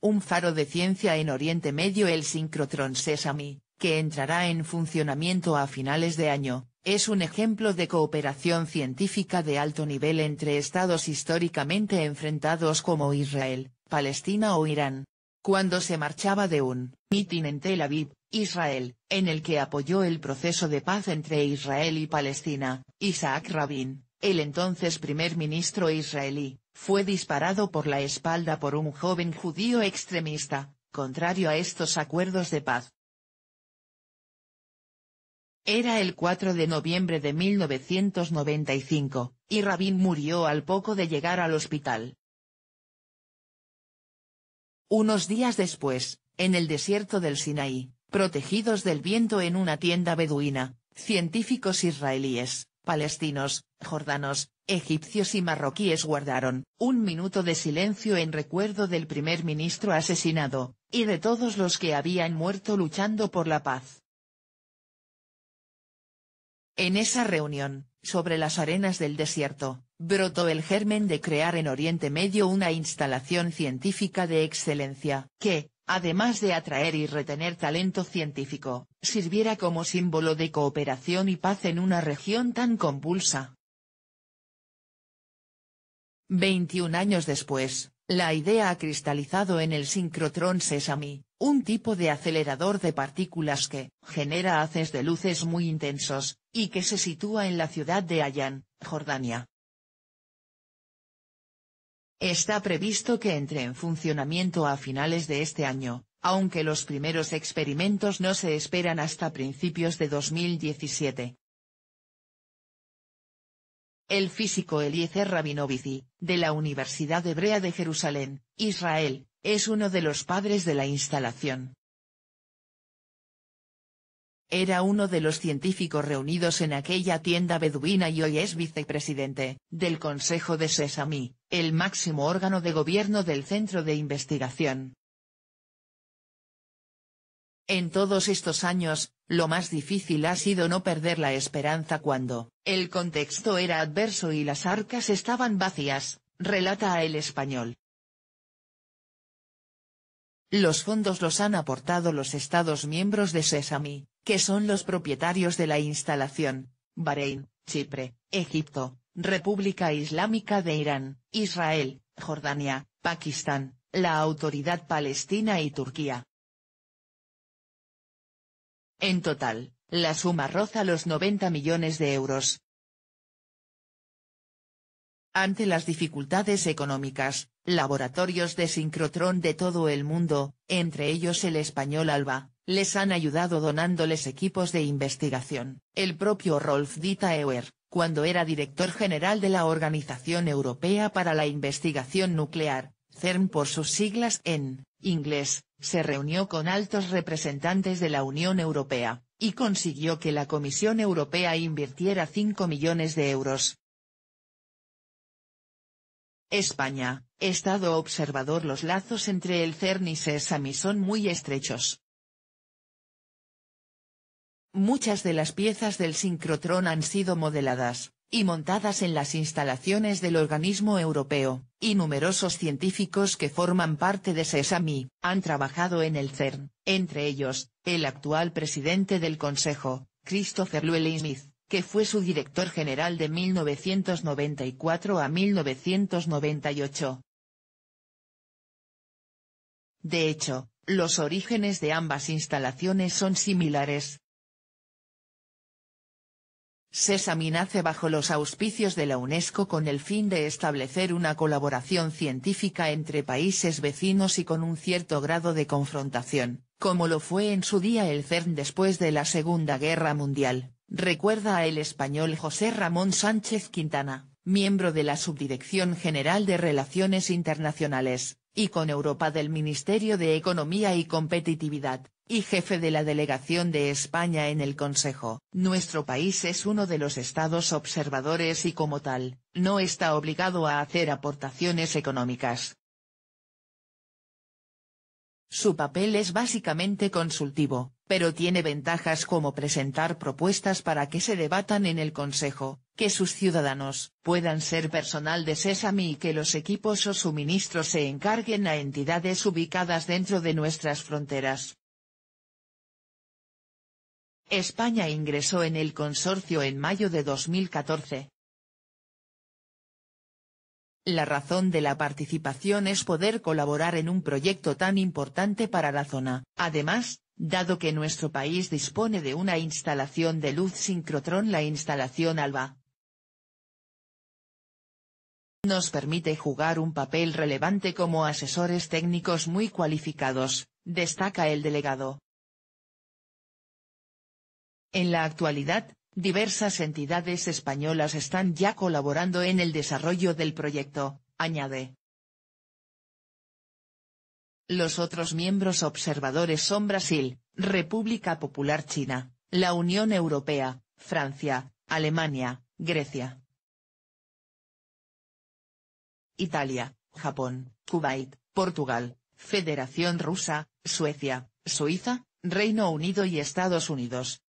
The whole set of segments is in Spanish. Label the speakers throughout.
Speaker 1: un faro de ciencia en Oriente Medio el sincrotrón Sesame, que entrará en funcionamiento a finales de año, es un ejemplo de cooperación científica de alto nivel entre estados históricamente enfrentados como Israel, Palestina o Irán. Cuando se marchaba de un mitin en Tel Aviv, Israel, en el que apoyó el proceso de paz entre Israel y Palestina, Isaac Rabin, el entonces primer ministro israelí, fue disparado por la espalda por un joven judío extremista, contrario a estos acuerdos de paz. Era el 4 de noviembre de 1995, y Rabin murió al poco de llegar al hospital. Unos días después, en el desierto del Sinaí, protegidos del viento en una tienda beduina, científicos israelíes, palestinos, jordanos, egipcios y marroquíes guardaron un minuto de silencio en recuerdo del primer ministro asesinado, y de todos los que habían muerto luchando por la paz. En esa reunión, sobre las arenas del desierto, brotó el germen de crear en Oriente Medio una instalación científica de excelencia, que, además de atraer y retener talento científico, sirviera como símbolo de cooperación y paz en una región tan convulsa. 21 años después, la idea ha cristalizado en el sincrotrón Sesame, un tipo de acelerador de partículas que genera haces de luces muy intensos, y que se sitúa en la ciudad de Ayan, Jordania. Está previsto que entre en funcionamiento a finales de este año, aunque los primeros experimentos no se esperan hasta principios de 2017. El físico Eliezer Rabinovici, de la Universidad Hebrea de Jerusalén, Israel, es uno de los padres de la instalación. Era uno de los científicos reunidos en aquella tienda beduina y hoy es vicepresidente del Consejo de Sesami, el máximo órgano de gobierno del Centro de Investigación. En todos estos años, lo más difícil ha sido no perder la esperanza cuando, el contexto era adverso y las arcas estaban vacías, relata El Español. Los fondos los han aportado los Estados miembros de Sesame, que son los propietarios de la instalación, Bahrein, Chipre, Egipto, República Islámica de Irán, Israel, Jordania, Pakistán, la Autoridad Palestina y Turquía. En total, la suma roza los 90 millones de euros. Ante las dificultades económicas, laboratorios de sincrotrón de todo el mundo, entre ellos el español ALBA, les han ayudado donándoles equipos de investigación. El propio Rolf Dieter cuando era director general de la Organización Europea para la Investigación Nuclear, CERN por sus siglas en inglés, se reunió con altos representantes de la Unión Europea, y consiguió que la Comisión Europea invirtiera 5 millones de euros. España, Estado observador Los lazos entre el CERN y SESAMI son muy estrechos, Muchas de las piezas del sincrotrón han sido modeladas, y montadas en las instalaciones del organismo europeo, y numerosos científicos que forman parte de SESAMI, han trabajado en el CERN, entre ellos, el actual presidente del Consejo, Christopher Llewellyn Smith, que fue su director general de 1994 a 1998. De hecho, los orígenes de ambas instalaciones son similares, se nace bajo los auspicios de la UNESCO con el fin de establecer una colaboración científica entre países vecinos y con un cierto grado de confrontación, como lo fue en su día el CERN después de la Segunda Guerra Mundial, recuerda el español José Ramón Sánchez Quintana, miembro de la Subdirección General de Relaciones Internacionales, y con Europa del Ministerio de Economía y Competitividad y jefe de la delegación de España en el Consejo. Nuestro país es uno de los estados observadores y como tal, no está obligado a hacer aportaciones económicas. Su papel es básicamente consultivo, pero tiene ventajas como presentar propuestas para que se debatan en el Consejo, que sus ciudadanos puedan ser personal de SESAMI y que los equipos o suministros se encarguen a entidades ubicadas dentro de nuestras fronteras. España ingresó en el consorcio en mayo de 2014. La razón de la participación es poder colaborar en un proyecto tan importante para la zona. Además, dado que nuestro país dispone de una instalación de luz sincrotrón la instalación ALBA, nos permite jugar un papel relevante como asesores técnicos muy cualificados, destaca el delegado. En la actualidad, diversas entidades españolas están ya colaborando en el desarrollo del proyecto, añade. Los otros miembros observadores son Brasil, República Popular China, la Unión Europea, Francia, Alemania, Grecia. Italia, Japón, Kuwait, Portugal, Federación Rusa, Suecia, Suiza, Reino Unido y Estados Unidos.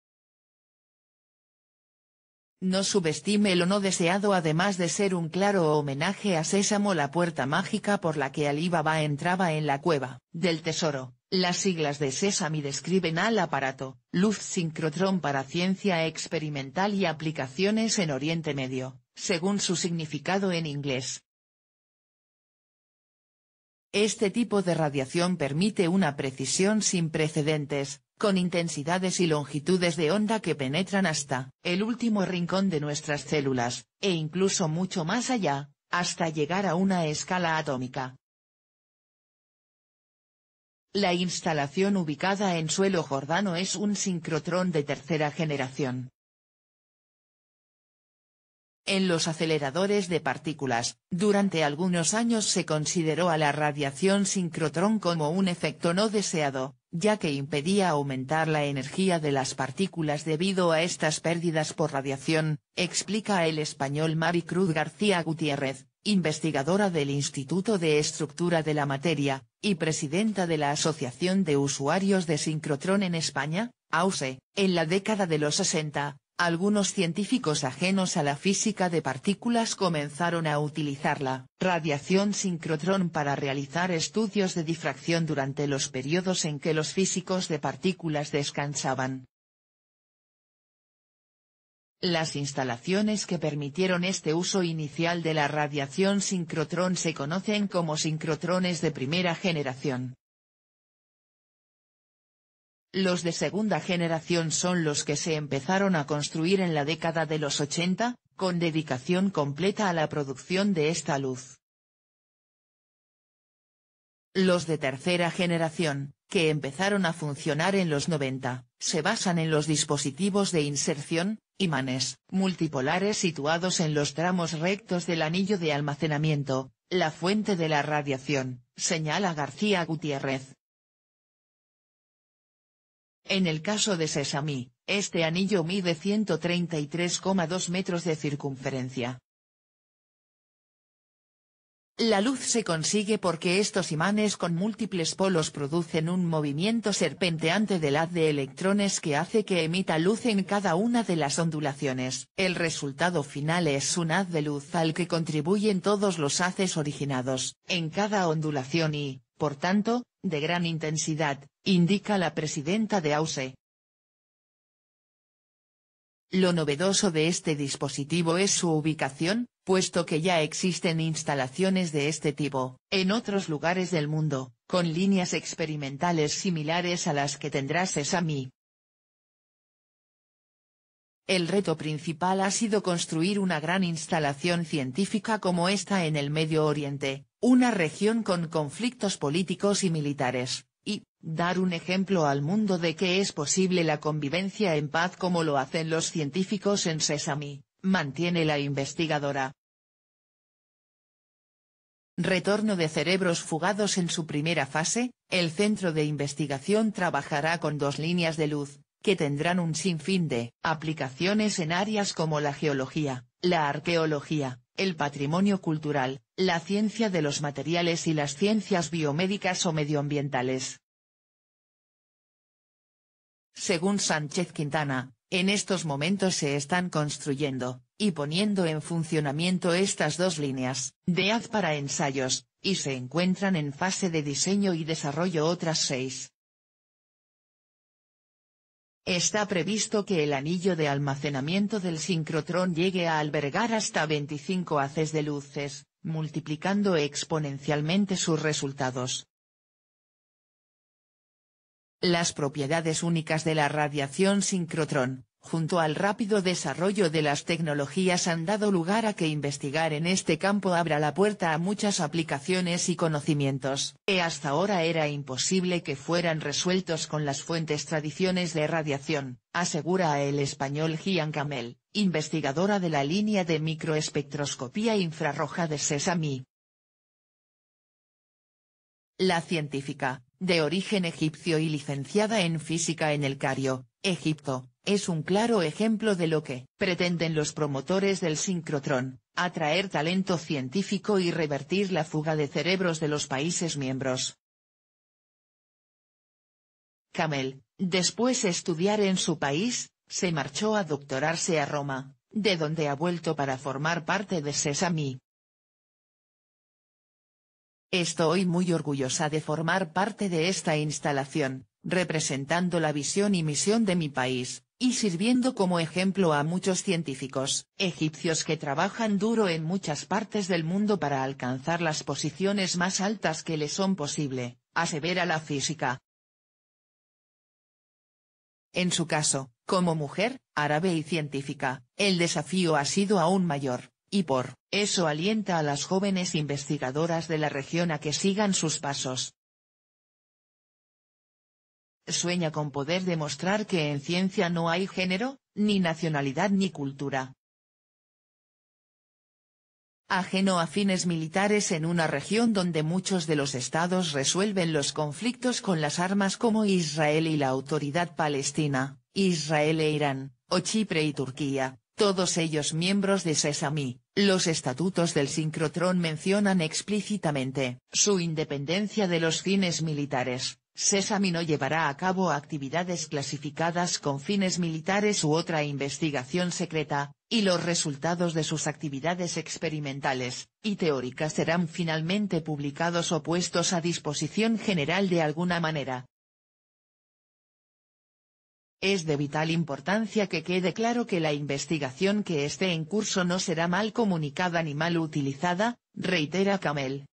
Speaker 1: No subestime lo no deseado además de ser un claro homenaje a Sésamo la puerta mágica por la que Alibaba entraba en la cueva del tesoro. Las siglas de Sésami describen al aparato, Luz Sincrotrón para ciencia experimental y aplicaciones en Oriente Medio, según su significado en inglés. Este tipo de radiación permite una precisión sin precedentes, con intensidades y longitudes de onda que penetran hasta el último rincón de nuestras células, e incluso mucho más allá, hasta llegar a una escala atómica. La instalación ubicada en suelo jordano es un sincrotrón de tercera generación, en los aceleradores de partículas. Durante algunos años se consideró a la radiación sincrotrón como un efecto no deseado, ya que impedía aumentar la energía de las partículas debido a estas pérdidas por radiación, explica el español Mari Cruz García Gutiérrez, investigadora del Instituto de Estructura de la Materia, y presidenta de la Asociación de Usuarios de Sincrotrón en España, AUSE, en la década de los 60, algunos científicos ajenos a la física de partículas comenzaron a utilizar la radiación sincrotrón para realizar estudios de difracción durante los periodos en que los físicos de partículas descansaban. Las instalaciones que permitieron este uso inicial de la radiación sincrotrón se conocen como sincrotrones de primera generación. Los de segunda generación son los que se empezaron a construir en la década de los 80, con dedicación completa a la producción de esta luz. Los de tercera generación, que empezaron a funcionar en los 90, se basan en los dispositivos de inserción, imanes, multipolares situados en los tramos rectos del anillo de almacenamiento, la fuente de la radiación, señala García Gutiérrez. En el caso de Sesame, este anillo mide 133,2 metros de circunferencia. La luz se consigue porque estos imanes con múltiples polos producen un movimiento serpenteante del haz de electrones que hace que emita luz en cada una de las ondulaciones. El resultado final es un haz de luz al que contribuyen todos los haces originados, en cada ondulación y, por tanto, de gran intensidad, indica la presidenta de AUSE. Lo novedoso de este dispositivo es su ubicación, puesto que ya existen instalaciones de este tipo, en otros lugares del mundo, con líneas experimentales similares a las que tendrá mí. El reto principal ha sido construir una gran instalación científica como esta en el Medio Oriente, una región con conflictos políticos y militares, y, dar un ejemplo al mundo de que es posible la convivencia en paz como lo hacen los científicos en Sesame, mantiene la investigadora. Retorno de cerebros fugados en su primera fase, el centro de investigación trabajará con dos líneas de luz, que tendrán un sinfín de aplicaciones en áreas como la geología, la arqueología, el patrimonio cultural, la ciencia de los materiales y las ciencias biomédicas o medioambientales. Según Sánchez Quintana, en estos momentos se están construyendo, y poniendo en funcionamiento estas dos líneas, de haz para ensayos, y se encuentran en fase de diseño y desarrollo otras seis. Está previsto que el anillo de almacenamiento del sincrotrón llegue a albergar hasta 25 haces de luces, multiplicando exponencialmente sus resultados. Las propiedades únicas de la radiación sincrotrón junto al rápido desarrollo de las tecnologías han dado lugar a que investigar en este campo abra la puerta a muchas aplicaciones y conocimientos, que hasta ahora era imposible que fueran resueltos con las fuentes tradiciones de radiación, asegura el español Gian Camel, investigadora de la línea de microespectroscopía infrarroja de Sesame. La científica, de origen egipcio y licenciada en física en el Cario, Egipto, es un claro ejemplo de lo que pretenden los promotores del sincrotrón, atraer talento científico y revertir la fuga de cerebros de los países miembros. Camel, después de estudiar en su país, se marchó a doctorarse a Roma, de donde ha vuelto para formar parte de SESAMI. Estoy muy orgullosa de formar parte de esta instalación, representando la visión y misión de mi país, y sirviendo como ejemplo a muchos científicos egipcios que trabajan duro en muchas partes del mundo para alcanzar las posiciones más altas que les son posible, asevera la física. En su caso, como mujer, árabe y científica, el desafío ha sido aún mayor, y por eso alienta a las jóvenes investigadoras de la región a que sigan sus pasos, Sueña con poder demostrar que en ciencia no hay género, ni nacionalidad ni cultura. Ajeno a fines militares en una región donde muchos de los estados resuelven los conflictos con las armas como Israel y la autoridad palestina, Israel e Irán, o Chipre y Turquía, todos ellos miembros de Sesami, los estatutos del sincrotrón mencionan explícitamente su independencia de los fines militares, Sesame no llevará a cabo actividades clasificadas con fines militares u otra investigación secreta, y los resultados de sus actividades experimentales y teóricas serán finalmente publicados o puestos a disposición general de alguna manera. Es de vital importancia que quede claro que la investigación que esté en curso no será mal comunicada ni mal utilizada, reitera Camel.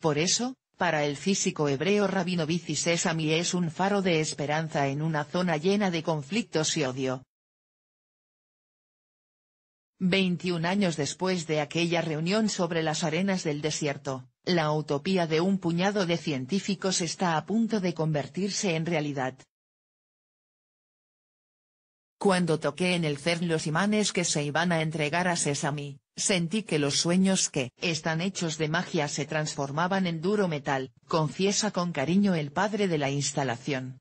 Speaker 1: Por eso, para el físico hebreo Rabinovici Sesami es un faro de esperanza en una zona llena de conflictos y odio. 21 años después de aquella reunión sobre las arenas del desierto, la utopía de un puñado de científicos está a punto de convertirse en realidad. Cuando toqué en el CERN los imanes que se iban a entregar a Sesame, Sentí que los sueños que están hechos de magia se transformaban en duro metal, confiesa con cariño el padre de la instalación.